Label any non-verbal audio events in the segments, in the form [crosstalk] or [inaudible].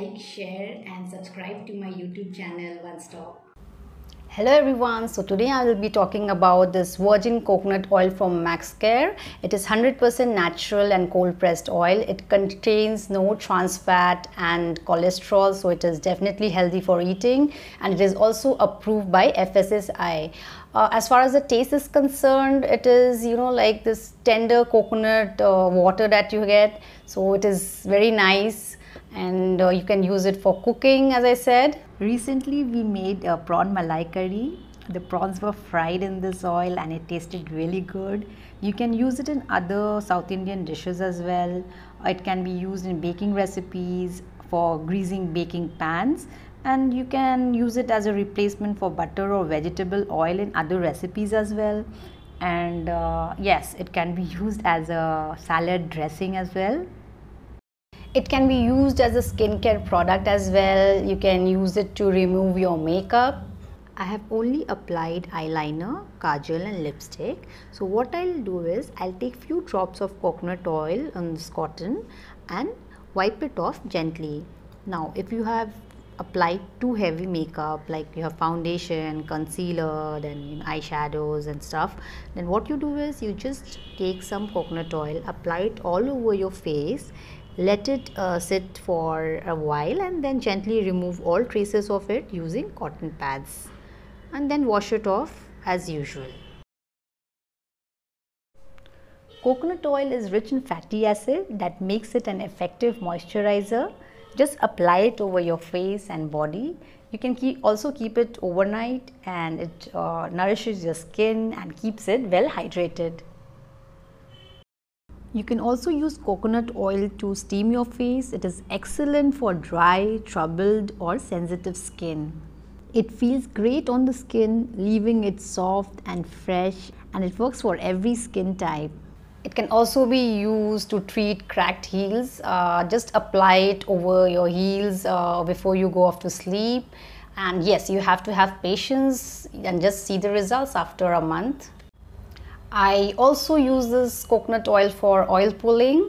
like, share and subscribe to my YouTube channel One Stop. Hello everyone, so today I will be talking about this virgin coconut oil from Max Care. It is 100% natural and cold pressed oil. It contains no trans fat and cholesterol, so it is definitely healthy for eating and it is also approved by FSSI. Uh, as far as the taste is concerned, it is, you know, like this tender coconut uh, water that you get. So it is very nice and uh, you can use it for cooking as I said. Recently we made a uh, prawn malai curry. The prawns were fried in this oil and it tasted really good. You can use it in other South Indian dishes as well. It can be used in baking recipes for greasing baking pans and you can use it as a replacement for butter or vegetable oil in other recipes as well and uh, yes it can be [laughs] used as a salad dressing as well it can be used as a skincare product as well. You can use it to remove your makeup. I have only applied eyeliner, kajal and lipstick. So what I'll do is I'll take few drops of coconut oil on this cotton and wipe it off gently. Now if you have applied too heavy makeup like you have foundation, concealer, then eyeshadows and stuff then what you do is you just take some coconut oil, apply it all over your face let it uh, sit for a while and then gently remove all traces of it using cotton pads and then wash it off as usual. Coconut oil is rich in fatty acid that makes it an effective moisturizer. Just apply it over your face and body. You can keep, also keep it overnight and it uh, nourishes your skin and keeps it well hydrated. You can also use coconut oil to steam your face. It is excellent for dry, troubled or sensitive skin. It feels great on the skin, leaving it soft and fresh and it works for every skin type. It can also be used to treat cracked heels. Uh, just apply it over your heels uh, before you go off to sleep. And yes, you have to have patience and just see the results after a month. I also use this coconut oil for oil pulling.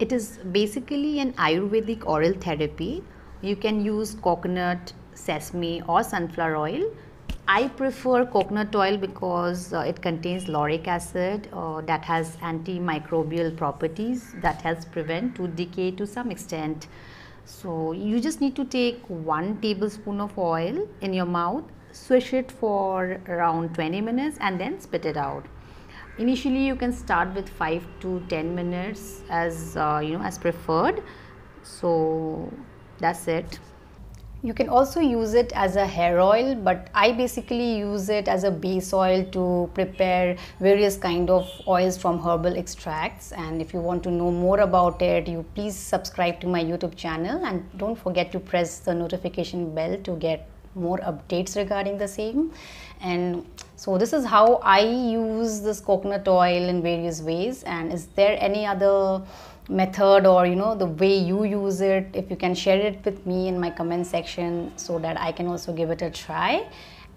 It is basically an Ayurvedic oral therapy. You can use coconut, sesame or sunflower oil. I prefer coconut oil because uh, it contains lauric acid uh, that has antimicrobial properties that helps prevent tooth decay to some extent. So you just need to take one tablespoon of oil in your mouth swish it for around 20 minutes and then spit it out initially you can start with 5 to 10 minutes as uh, you know as preferred so that's it you can also use it as a hair oil but i basically use it as a base oil to prepare various kind of oils from herbal extracts and if you want to know more about it you please subscribe to my youtube channel and don't forget to press the notification bell to get more updates regarding the same and so this is how I use this coconut oil in various ways and is there any other method or you know the way you use it if you can share it with me in my comment section so that I can also give it a try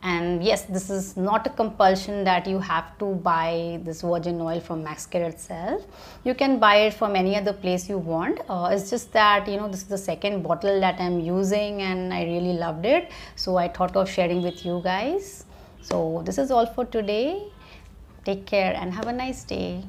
and yes this is not a compulsion that you have to buy this virgin oil from Maxcare itself you can buy it from any other place you want uh, it's just that you know this is the second bottle that I'm using and I really loved it so I thought of sharing with you guys so this is all for today. Take care and have a nice day.